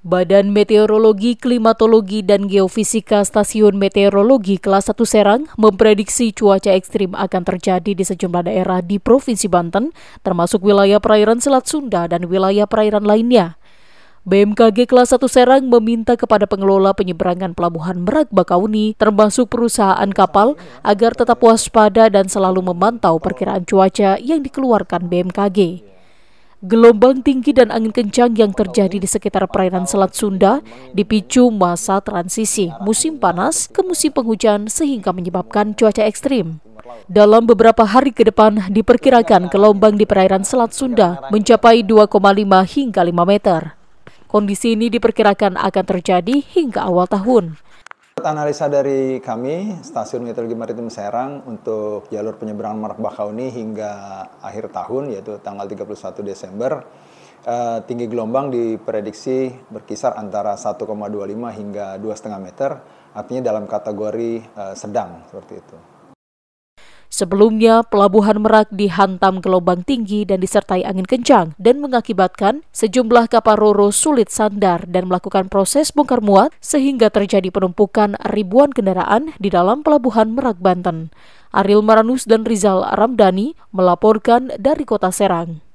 Badan Meteorologi, Klimatologi, dan Geofisika Stasiun Meteorologi Kelas 1 Serang memprediksi cuaca ekstrim akan terjadi di sejumlah daerah di Provinsi Banten, termasuk wilayah perairan Selat Sunda dan wilayah perairan lainnya. BMKG kelas 1 Serang meminta kepada pengelola penyeberangan pelabuhan Merak Bakauni, termasuk perusahaan kapal, agar tetap waspada dan selalu memantau perkiraan cuaca yang dikeluarkan BMKG. Gelombang tinggi dan angin kencang yang terjadi di sekitar perairan Selat Sunda dipicu masa transisi musim panas ke musim penghujan sehingga menyebabkan cuaca ekstrim. Dalam beberapa hari ke depan, diperkirakan gelombang di perairan Selat Sunda mencapai 2,5 hingga 5 meter. Kondisi ini diperkirakan akan terjadi hingga awal tahun. Menurut analisa dari kami, Stasiun Meteorologi Maritim Serang untuk jalur penyeberangan Merak Bakauni hingga akhir tahun, yaitu tanggal 31 Desember, eh, tinggi gelombang diprediksi berkisar antara 1,25 hingga 2,5 meter, artinya dalam kategori eh, sedang, seperti itu. Sebelumnya, pelabuhan Merak dihantam gelombang tinggi dan disertai angin kencang dan mengakibatkan sejumlah kapal roro sulit sandar dan melakukan proses bongkar muat sehingga terjadi penumpukan ribuan kendaraan di dalam pelabuhan Merak, Banten. Aril Maranus dan Rizal Ramdhani melaporkan dari kota Serang.